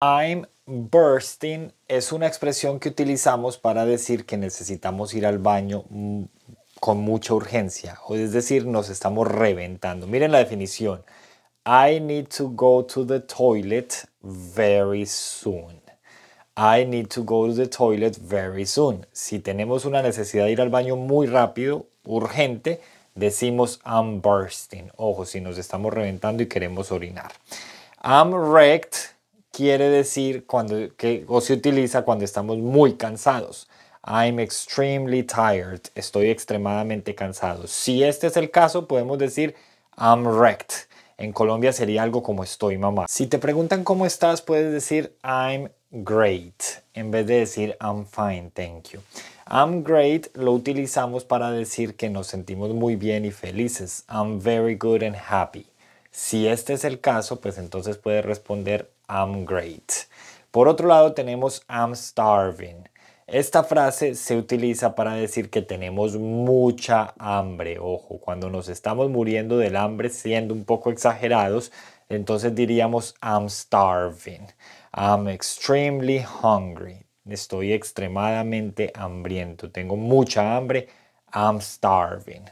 I'm bursting es una expresión que utilizamos para decir que necesitamos ir al baño mm, con mucha urgencia, o es decir, nos estamos reventando. Miren la definición. I need to go to the toilet very soon. I need to go to the toilet very soon. Si tenemos una necesidad de ir al baño muy rápido, urgente, decimos I'm bursting. Ojo, si nos estamos reventando y queremos orinar. I'm wrecked quiere decir cuando, o se utiliza cuando estamos muy cansados. I'm extremely tired. Estoy extremadamente cansado. Si este es el caso, podemos decir I'm wrecked. En Colombia sería algo como estoy mamá. Si te preguntan cómo estás, puedes decir I'm great en vez de decir I'm fine, thank you. I'm great lo utilizamos para decir que nos sentimos muy bien y felices. I'm very good and happy. Si este es el caso, pues entonces puede responder I'm great. Por otro lado tenemos I'm starving. Esta frase se utiliza para decir que tenemos mucha hambre. Ojo, cuando nos estamos muriendo del hambre, siendo un poco exagerados, entonces diríamos I'm starving. I'm extremely hungry. Estoy extremadamente hambriento. Tengo mucha hambre. I'm starving.